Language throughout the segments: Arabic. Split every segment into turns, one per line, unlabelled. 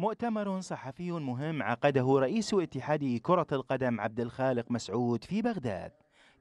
مؤتمر صحفي مهم عقده رئيس اتحاد كرة القدم عبد الخالق مسعود في بغداد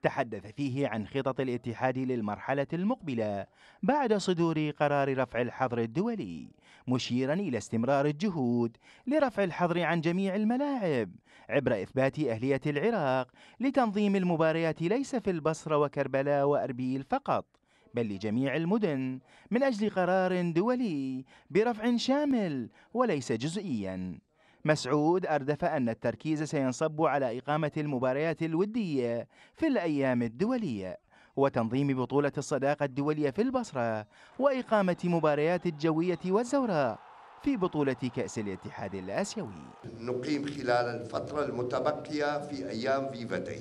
تحدث فيه عن خطط الاتحاد للمرحلة المقبلة بعد صدور قرار رفع الحظر الدولي مشيرا إلى استمرار الجهود لرفع الحظر عن جميع الملاعب عبر إثبات أهلية العراق لتنظيم المباريات ليس في البصرة وكربلاء وأربيل فقط بل لجميع المدن من أجل قرار دولي برفع شامل وليس جزئيا مسعود أردف أن التركيز سينصب على إقامة المباريات الودية في الأيام الدولية وتنظيم بطولة الصداقة الدولية في البصرة وإقامة مباريات الجوية والزوراء في بطولة كأس الاتحاد الآسيوي
نقيم خلال الفترة المتبقية في أيام فيفا داي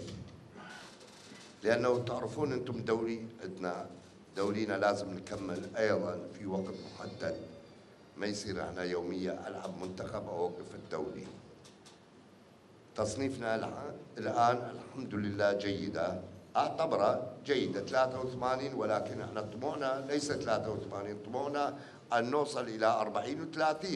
لأنه تعرفون أنتم دوري عندنا دورينا لازم نكمل ايضا في وقت محدد ما يصير احنا يوميا العب منتخب او اوقف الدوري تصنيفنا الان الحمد لله جيده اعتبره جيده 83 ولكن احنا طموحنا ليس 83 طموحنا ان نوصل الى 40 و30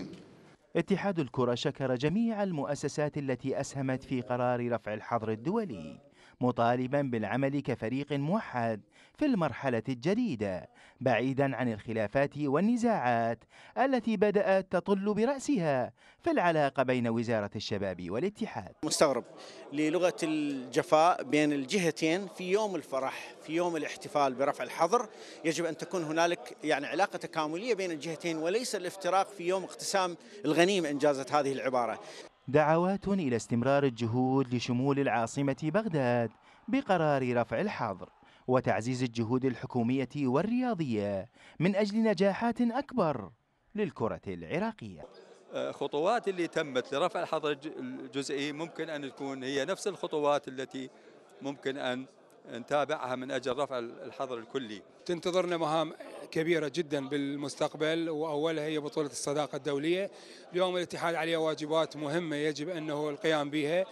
اتحاد الكرة شكر جميع المؤسسات التي أسهمت في قرار رفع الحظر الدولي مطالبا بالعمل كفريق موحد في المرحلة الجديدة بعيدا عن الخلافات والنزاعات التي بدأت تطل برأسها في العلاقة بين وزارة الشباب والاتحاد مستغرب للغة الجفاء بين الجهتين في يوم الفرح في يوم الاحتفال برفع الحظر يجب أن تكون هنالك يعني علاقة تكاملية بين الجهتين وليس الافتراق في يوم اقتسام الغنيمة إنجازة هذه العبارة دعوات إلى استمرار الجهود لشمول العاصمة بغداد بقرار رفع الحظر وتعزيز الجهود الحكومية والرياضية من أجل نجاحات أكبر للكرة العراقية آه، خطوات اللي تمت لرفع الحظر الجزئي ممكن أن تكون هي نفس الخطوات التي ممكن أن نتابعها من أجل رفع الحظر الكلي تنتظرنا مهام كبيرة جدا بالمستقبل وأولها هي بطولة الصداقة الدولية اليوم الاتحاد عليه واجبات مهمة يجب أنه القيام بها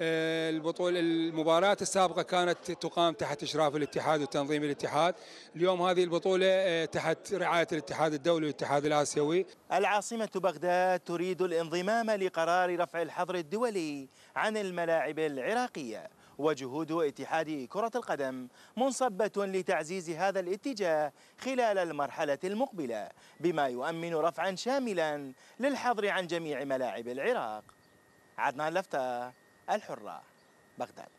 البطولة المباراة السابقة كانت تقام تحت إشراف الاتحاد وتنظيم الاتحاد اليوم هذه البطولة آه، تحت رعاية الاتحاد الدولي والاتحاد الآسيوي العاصمة بغداد تريد الانضمام لقرار رفع الحظر الدولي عن الملاعب العراقية وجهود اتحاد كرة القدم منصبة لتعزيز هذا الاتجاه خلال المرحلة المقبلة بما يؤمن رفعا شاملا للحظر عن جميع ملاعب العراق عدنان لفتة الحرة بغداد